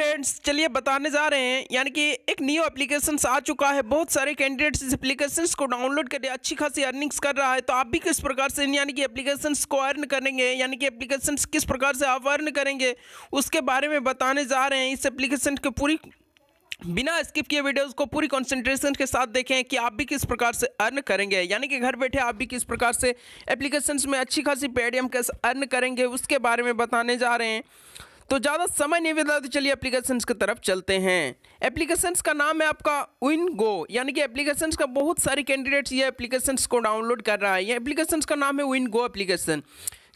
friends चलिए बताने जा रहे हैं यानी कि एक न्यू एप्लीकेशन आ चुका है बहुत सारे कैंडिडेट्स इस एप्लीकेशन को डाउनलोड करके अच्छी खासी अर्निंग्स कर रहा है तो आप भी किस प्रकार से यानी कि एप्लीकेशन को अर्न करेंगे यानी कि एप्लीकेशन किस प्रकार से आप अर्न करेंगे उसके बारे में बताने जा रहे हैं इस एप्लीकेशन की पूरी बिना स्किप किए वीडियोस को पूरी कंसंट्रेशन के साथ देखें कि आप भी किस प्रकार से अर्न करेंगे यानी कि घर बैठे आप भी किस प्रकार से एप्लीकेशंस में अच्छी खासी पेडीएम कैसे अर्न करेंगे उसके बारे में बताने जा रहे हैं तो ज़्यादा समय नहीं बिता तो चलिए एप्लीकेशंस की तरफ चलते हैं एप्लीकेशंस का नाम है आपका विन गो यानी कि एप्लीकेशंस का बहुत सारे कैंडिडेट्स ये एप्लीकेशंस को डाउनलोड कर रहा है ये एप्लीकेशंस का नाम है विन गो एप्लीकेशन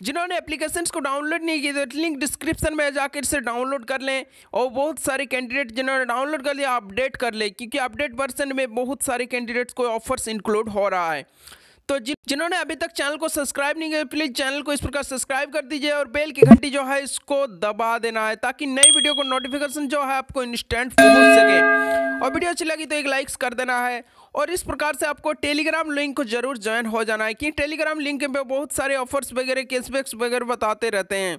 जिन्होंने एप्लीकेशंस को डाउनलोड नहीं किया तो लिंक डिस्क्रिप्शन में जाकर इसे डाउनलोड कर लें और बहुत सारे कैंडिडेट जिन्होंने डाउनलोड कर लिया अपडेट कर लें क्योंकि अपडेट वर्सन में बहुत सारे कैंडिडेट्स को ऑफर्स इंक्लूड हो रहा है तो जिन जिन्होंने अभी तक चैनल को सब्सक्राइब नहीं किया प्लीज़ चैनल को इस प्रकार सब्सक्राइब कर दीजिए और बेल की घंटी जो है इसको दबा देना है ताकि नई वीडियो को नोटिफिकेशन जो है आपको इंस्टेंट पहुँच सके और वीडियो अच्छी लगी तो एक लाइक्स कर देना है और इस प्रकार से आपको टेलीग्राम लिंक को जरूर ज्वाइन हो जाना है क्योंकि टेलीग्राम लिंक पे बहुत सारे ऑफर्स वगैरह कैशबैक्स वगैरह बताते रहते हैं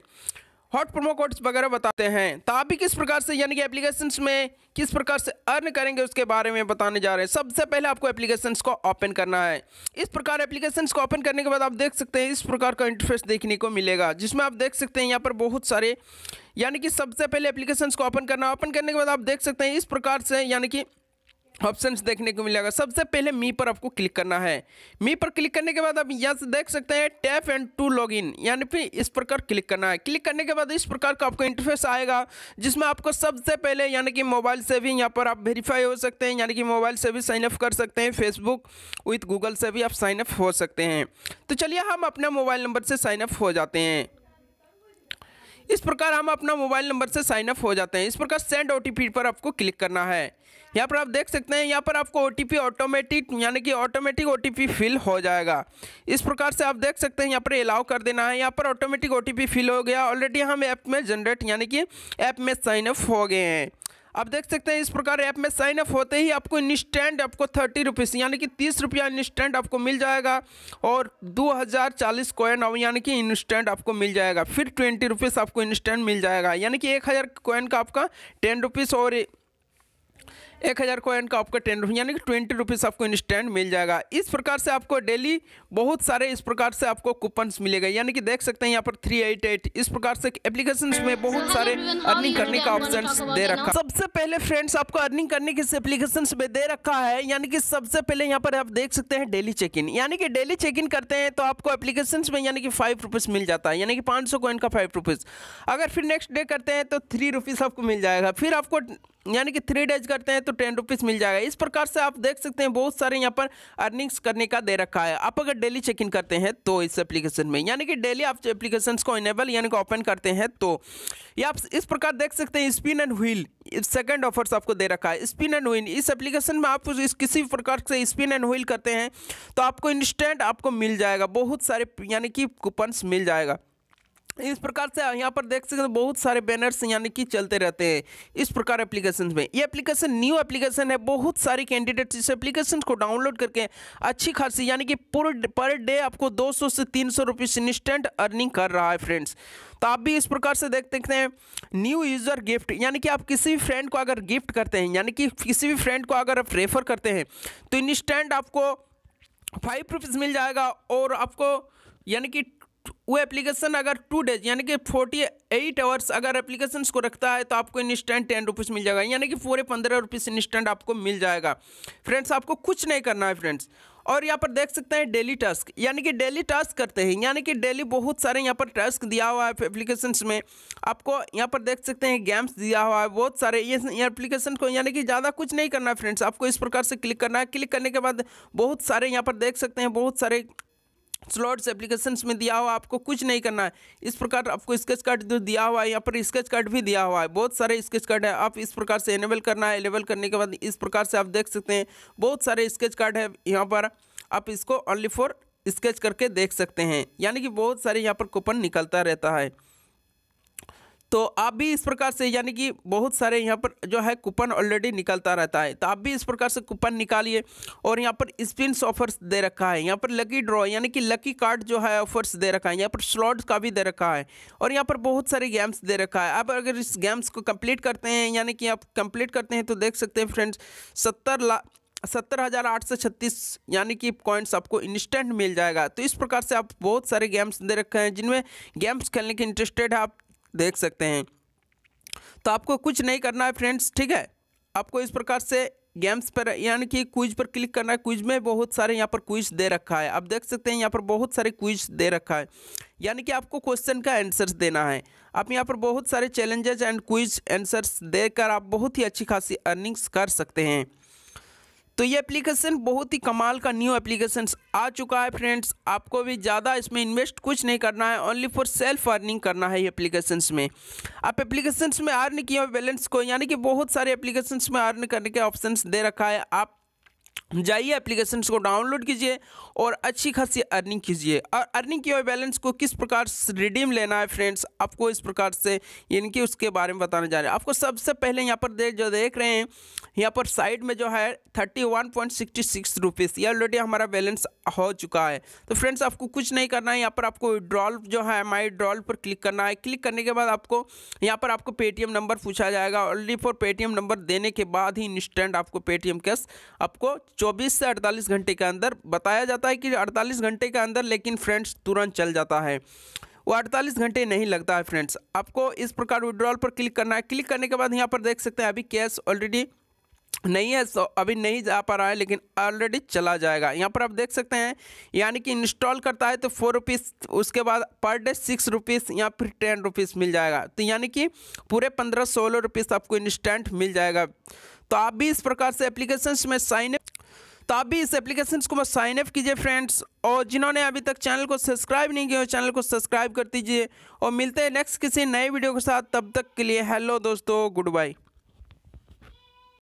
हॉट प्रोमो कोड्स वगैरह बताते हैं तो आप भी किस प्रकार से यानी कि एप्लीकेशन में किस प्रकार से अर्न करेंगे उसके बारे में बताने जा रहे हैं सबसे पहले आपको एप्लीकेशन को ओपन करना है इस प्रकार एप्लीकेशन को ओपन करने के बाद आप देख सकते हैं इस प्रकार का इंटरफेस देखने को मिलेगा जिसमें आप देख सकते हैं यहाँ पर बहुत सारे यानी कि सबसे पहले एप्लीकेशन को ओपन करना ओपन करने के बाद आप देख सकते हैं इस प्रकार से यानी कि ऑप्शंस देखने को मिलेगा सबसे पहले मी पर आपको क्लिक करना है मी पर क्लिक करने के बाद आप यहाँ से देख सकते हैं टैप एंड टू लॉगिन यानी फिर इस प्रकार क्लिक करना है क्लिक करने के बाद इस प्रकार का आपको इंटरफेस आएगा जिसमें आपको सबसे पहले यानी कि मोबाइल से भी यहाँ पर आप वेरीफाई हो सकते हैं यानी कि मोबाइल से भी साइनअप कर सकते हैं फेसबुक विथ गूगल से भी आप साइनअप हो सकते हैं तो चलिए हम अपने मोबाइल नंबर से साइनअप हो जाते हैं इस प्रकार हम अपना मोबाइल नंबर से साइन अप हो जाते हैं इस प्रकार सेंड ओ पर आपको क्लिक करना है यहाँ पर आप देख सकते हैं यहाँ पर आपको ओ ऑटोमेटिक यानी कि ऑटोमेटिक ओ फिल हो जाएगा इस प्रकार से आप देख सकते हैं यहाँ पर अलाउ कर देना है यहाँ पर ऑटोमेटिक ओ फिल हो गया ऑलरेडी हम ऐप में जनरेट यानी कि ऐप में साइनअप हो गए हैं आप देख सकते हैं इस प्रकार ऐप में साइन अप होते ही आपको इंस्टेंट आपको थर्टी रुपीज़ यानी कि तीस रुपया इंस्टेंट आपको मिल जाएगा और दो हज़ार चालीस कोइन यानी कि इंस्टेंट आपको मिल जाएगा फिर ट्वेंटी रुपीज़ आपको इंस्टेंट मिल जाएगा यानी कि एक हज़ार कोयन का आपका टेन रुपीज़ और एक हज़ार कॉइन का आपका टेन रुपीज़ यानी कि ट्वेंटी रुपीज़ आपको इंस्टेंट मिल जाएगा इस प्रकार से आपको डेली बहुत सारे इस प्रकार से आपको कूपन्स मिलेगा यानी कि देख सकते हैं यहाँ पर थ्री एट एट इस प्रकार से एप्लीकेशन में बहुत सारे अर्निंग करने का ऑप्शन दे रखा सबसे पहले फ्रेंड्स आपको अर्निंग करने के एप्लीकेशन में दे रखा है यानी कि सबसे पहले यहाँ पर आप देख सकते हैं डेली चेक इन यानी कि डेली चेक इन करते हैं तो आपको एप्लीकेशन में यानी कि फाइव रुपीज़ मिल जाता है यानी कि पाँच सौ कॉइन का फाइव रुपीज़ अगर फिर नेक्स्ट डे करते हैं तो थ्री रुपीज़ आपको मिल जाएगा फिर आपको यानी कि थ्री डेज करते हैं तो टेन रुपीज़ मिल जाएगा इस प्रकार से आप देख सकते हैं बहुत सारे यहाँ पर अर्निंग्स करने का दे रखा है आप अगर डेली चेक इन करते हैं तो इस एप्लीकेशन में यानी कि डेली आप एप्लीकेशन को इनेबल यानी कि ओपन करते हैं तो या आप इस प्रकार देख सकते हैं spin and wheel second offers आपको दे रखा है स्पिन एंड व्हील इस एप्लीकेशन में आप इस किसी प्रकार से स्पिन एंड व्हील करते हैं तो आपको इंस्टेंट आपको मिल जाएगा बहुत सारे यानी कि कूपन्स मिल जाएगा इस प्रकार से यहाँ पर देख सकते हो बहुत सारे बैनर्स यानी कि चलते रहते हैं इस प्रकार एप्लीकेशन में ये एप्लीकेशन न्यू एप्लीकेशन है बहुत सारे कैंडिडेट्स इस एप्लीकेशन को डाउनलोड करके अच्छी खासी यानी कि पूरे पर डे आपको 200 से 300 सौ रुपीज़ इंस्टेंट अर्निंग कर रहा है फ्रेंड्स तो आप भी इस प्रकार से देख सकते हैं न्यू यूज़र गिफ्ट यानी कि आप किसी भी फ्रेंड को अगर गिफ्ट करते हैं यानी कि किसी भी फ्रेंड को अगर आप रेफर करते हैं तो इंस्टेंट आपको फाइव रुपीज़ मिल जाएगा और आपको यानी कि वो एप्लीकेशन अगर टू डेज यानी कि फोर्टी एट आवर्स अगर एप्लीकेशन को रखता है तो आपको इंस्टेंट टेन रुपीज़ मिल जाएगा यानी कि पूरे पंद्रह रुपीज़ इंस्टेंट आपको मिल जाएगा फ्रेंड्स आपको कुछ नहीं करना है फ्रेंड्स और यहाँ पर देख सकते हैं डेली टास्क यानी कि डेली टास्क करते हैं यानी कि डेली बहुत सारे यहाँ पर टास्क दिया हुआ है एप्लीकेशन में आपको यहाँ पर देख सकते हैं गेम्स दिया हुआ है बहुत सारे ये एप्लीकेशन को यानी कि ज़्यादा कुछ नहीं करना है फ्रेंड्स आपको इस प्रकार से क्लिक करना है क्लिक करने के बाद बहुत सारे यहाँ पर देख सकते हैं बहुत सारे स्लॉट्स एप्लीकेशंस में दिया हुआ आपको कुछ नहीं करना है इस प्रकार आपको स्केच कार्ड जो दिया हुआ है यहाँ पर स्केच कार्ड भी दिया हुआ है बहुत सारे स्केच कार्ड है आप इस प्रकार से एनेबल करना है एनेबल करने के बाद इस प्रकार से आप देख सकते हैं बहुत सारे स्केच कार्ड है यहाँ पर आप इसको ओनली फॉर स्केच करके देख सकते हैं यानी कि बहुत सारे यहाँ पर कूपन निकलता रहता है तो आप भी इस प्रकार से यानी कि बहुत सारे यहाँ पर जो है कूपन ऑलरेडी निकलता रहता है तो आप भी इस प्रकार से कूपन निकालिए और यहाँ पर स्पिन ऑफर्स दे रखा है यहाँ पर लकी ड्रॉ यानी कि लकी कार्ड जो है ऑफर्स दे रखा है यहाँ पर स्लॉट का भी दे रखा है और यहाँ पर बहुत सारे गेम्स दे रखा है आप अगर इस गेम्स को कम्प्लीट करते हैं यानी कि आप कंप्लीट करते हैं तो देख सकते हैं फ्रेंड्स सत्तर लाख सत्तर हज़ार आठ सौ छत्तीस यानी कि पॉइंट्स आपको इंस्टेंट मिल जाएगा तो इस प्रकार से आप बहुत सारे गेम्स दे रखे हैं जिनमें गेम्स खेलने के इंटरेस्टेड है आप देख सकते हैं तो आपको कुछ नहीं करना है फ्रेंड्स ठीक है आपको इस प्रकार से गेम्स पर यानी कि क्विज पर क्लिक करना है क्विज में बहुत सारे यहाँ पर क्विज दे रखा है आप देख सकते हैं यहाँ पर बहुत सारे क्विज दे रखा है यानी कि आपको क्वेश्चन का आंसर्स देना है आप यहाँ पर बहुत सारे चैलेंजेस एंड क्विज आंसर्स देकर आप बहुत ही अच्छी खासी अर्निंग्स कर सकते हैं तो ये एप्लीकेशन बहुत ही कमाल का न्यू एप्लीकेशन आ चुका है फ्रेंड्स आपको भी ज़्यादा इसमें इन्वेस्ट कुछ नहीं करना है ओनली फॉर सेल्फ अर्निंग करना है ये एप्लीकेशन में आप एप्लीकेशन में अर्न किए बैलेंस को यानी कि बहुत सारे एप्लीकेशन में अर्न करने के ऑप्शन दे रखा है आप जाइए एप्लीकेशन को डाउनलोड कीजिए और अच्छी खासी अर्निंग कीजिए और अर्निंग किए हुए बैलेंस को किस प्रकार से रिडीम लेना है फ्रेंड्स आपको इस प्रकार से यानी कि उसके बारे में बताने जा रहे हैं आपको सबसे पहले यहाँ पर देख जो देख रहे हैं यहाँ पर साइड में जो है thirty one point sixty six rupees ये ऑलरेडी हमारा बैलेंस हो चुका है तो फ्रेंड्स आपको कुछ नहीं करना है यहाँ पर आपको विड्रॉल जो है माई ड्रॉल पर क्लिक करना है क्लिक करने के बाद आपको यहाँ पर आपको पेटीएम नंबर पूछा जाएगा ऑलरेडी फॉर पेटीएम नंबर देने के बाद ही इंस्टेंट आपको पेटीएम कैश आपको 24 से 48 घंटे के अंदर बताया जाता है कि 48 घंटे के अंदर लेकिन फ्रेंड्स तुरंत चल जाता है वो अड़तालीस घंटे नहीं लगता है फ्रेंड्स आपको इस प्रकार विड्रॉल पर क्लिक करना है क्लिक करने के बाद यहाँ पर देख सकते हैं अभी कैश ऑलरेडी नहीं है सो अभी नहीं जा पा रहा है लेकिन ऑलरेडी चला जाएगा यहाँ पर आप देख सकते हैं यानी कि इंस्टॉल करता है तो फोर रुपीज़ उसके बाद पर डे सिक्स रुपीज़ या फिर टेन रुपीज़ मिल जाएगा तो यानी कि पूरे पंद्रह सोलह रुपीज़ आपको इंस्टेंट मिल जाएगा तो आप भी इस प्रकार से एप्लीकेशंस में साइन अप तो आप भी इस एप्लीकेशन को साइन अप कीजिए फ्रेंड्स और जिन्होंने अभी तक चैनल को सब्सक्राइब नहीं किया चैनल को सब्सक्राइब कर दीजिए और मिलते हैं नेक्स्ट किसी नए वीडियो के साथ तब तक के लिए हेलो दोस्तों गुड बाय